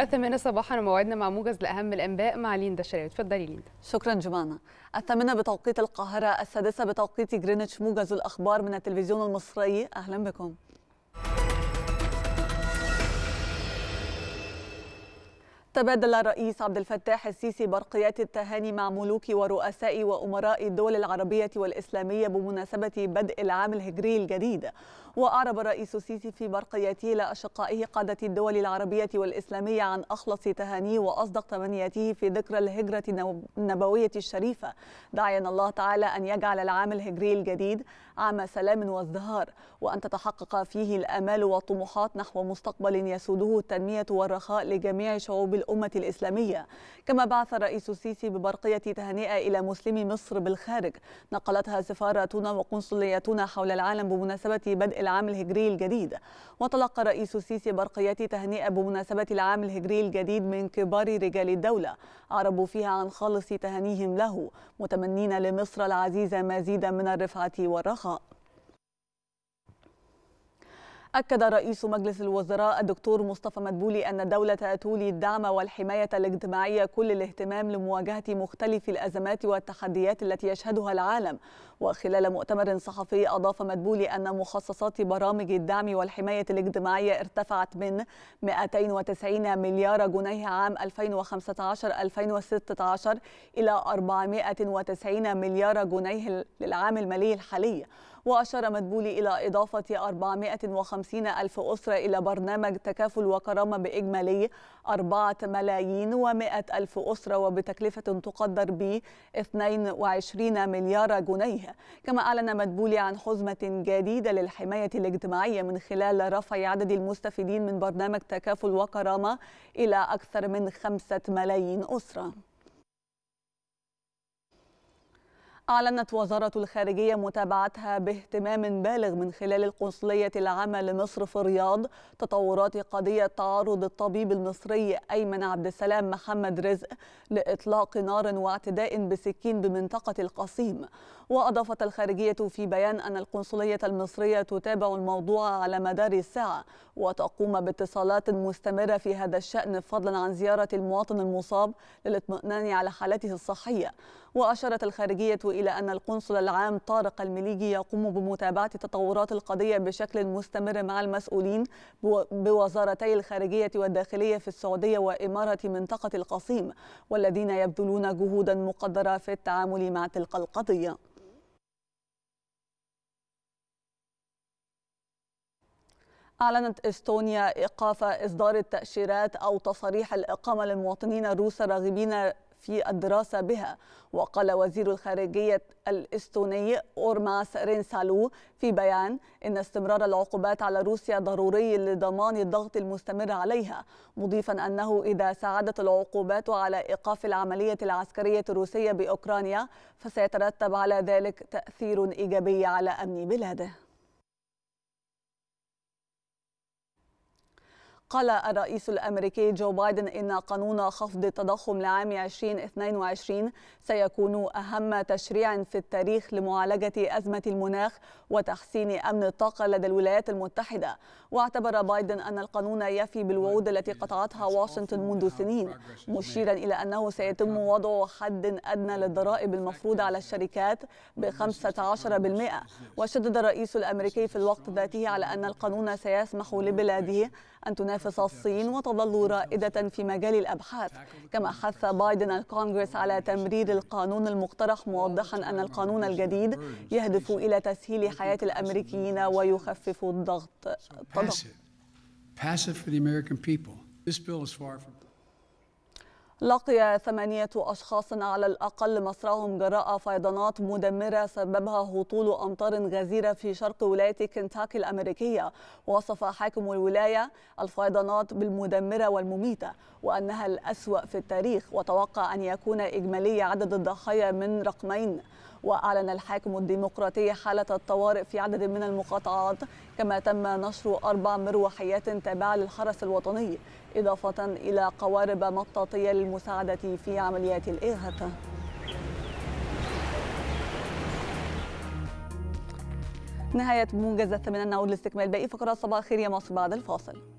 الثامنة صباحا وموعدنا مع موجز لأهم الأنباء مع ليندا شريف اتفضلي ليندا شكرا جمانة الثامنة بتوقيت القاهرة السادسة بتوقيت جرينتش موجز الأخبار من التلفزيون المصري أهلا بكم تبادل الرئيس عبد الفتاح السيسي برقيات التهاني مع ملوك ورؤساء وأمراء الدول العربية والإسلامية بمناسبة بدء العام الهجري الجديد وأعرب الرئيس السيسي في برقيته لأشقائه قادة الدول العربية والإسلامية عن أخلص تهانيه وأصدق تمنياته في ذكرى الهجرة النبوية الشريفة داعيا الله تعالى أن يجعل العام الهجري الجديد عام سلام وازدهار وأن تتحقق فيه الآمال والطموحات نحو مستقبل يسوده التنمية والرخاء لجميع شعوب الأمة الإسلامية كما بعث الرئيس السيسي ببرقية تهنئة إلى مسلمي مصر بالخارج نقلتها سفاراتنا وقنصلياتنا حول العالم بمناسبة بدء العام الهجري الجديد وتلقى الرئيس السيسي برقية تهنئة بمناسبة العام الهجري الجديد من كبار رجال الدولة أعربوا فيها عن خالص تهنيهم له متمنين لمصر العزيزة مزيدا من الرفعة والرخاء أكد رئيس مجلس الوزراء الدكتور مصطفى مدبولي أن الدولة تولي الدعم والحماية الاجتماعية كل الاهتمام لمواجهة مختلف الأزمات والتحديات التي يشهدها العالم وخلال مؤتمر صحفي أضاف مدبولي أن مخصصات برامج الدعم والحماية الاجتماعية ارتفعت من 290 مليار جنيه عام 2015-2016 إلى 490 مليار جنيه للعام المالي الحالي وأشار مدبولي إلى إضافة 450 ألف أسرة إلى برنامج تكافل وكرامة بإجمالي 4 ملايين و100 ألف أسرة وبتكلفة تقدر ب 22 مليار جنيه كما أعلن مدبولي عن حزمة جديدة للحماية الاجتماعية من خلال رفع عدد المستفيدين من برنامج تكافل وكرامة إلى أكثر من 5 ملايين أسرة أعلنت وزارة الخارجية متابعتها باهتمام بالغ من خلال القنصلية العامة لمصر في الرياض تطورات قضية تعرض الطبيب المصري أيمن عبد السلام محمد رزق لإطلاق نار واعتداء بسكين بمنطقة القصيم وأضافت الخارجية في بيان أن القنصلية المصرية تتابع الموضوع على مدار الساعة وتقوم باتصالات مستمرة في هذا الشأن فضلا عن زيارة المواطن المصاب للاطمئنان على حالته الصحية وأشارت الخارجية إلى إلى أن القنصل العام طارق المليجي يقوم بمتابعة تطورات القضية بشكل مستمر مع المسؤولين بوزارتي الخارجية والداخلية في السعودية وإمارة منطقة القصيم والذين يبذلون جهودا مقدرة في التعامل مع تلك القضية أعلنت إستونيا إيقاف إصدار التأشيرات أو تصاريح الإقامة للمواطنين الروس الراغبين في الدراسة بها وقال وزير الخارجية الإستوني أورماس رينسالو في بيان إن استمرار العقوبات على روسيا ضروري لضمان الضغط المستمر عليها مضيفا أنه إذا ساعدت العقوبات على إيقاف العملية العسكرية الروسية بأوكرانيا فسيترتب على ذلك تأثير إيجابي على أمن بلاده قال الرئيس الامريكي جو بايدن ان قانون خفض التضخم لعام 2022 سيكون اهم تشريع في التاريخ لمعالجه ازمه المناخ وتحسين امن الطاقه لدى الولايات المتحده واعتبر بايدن ان القانون يفي بالوعود التي قطعتها واشنطن منذ سنين مشيرا الى انه سيتم وضع حد ادنى للضرائب المفروضه على الشركات ب 15% وشدد الرئيس الامريكي في الوقت ذاته على ان القانون سيسمح لبلاده ان تنافس منافس الصين وتظل رائدة في مجال الأبحاث كما حث بايدن الكونغرس على تمرير القانون المقترح موضحا أن القانون الجديد يهدف إلى تسهيل حياة الأمريكيين ويخفف الضغط لقي ثمانية أشخاص على الأقل مصرهم جراء فيضانات مدمرة سببها هطول أمطار غزيرة في شرق ولاية كنتاكي الأمريكية وصف حاكم الولاية الفيضانات بالمدمرة والمميتة وأنها الأسوأ في التاريخ وتوقع أن يكون إجمالي عدد الضحايا من رقمين وأعلن الحاكم الديمقراطي حالة الطوارئ في عدد من المقاطعات كما تم نشر أربع مروحيات تابعة للحرس الوطني إضافة إلى قوارب مطاطية للمساعدة في عمليات الإغاثة نهاية موجز الثمانية نعود لاستكمال باقي فقرات صباح الخير يا مصر بعد الفاصل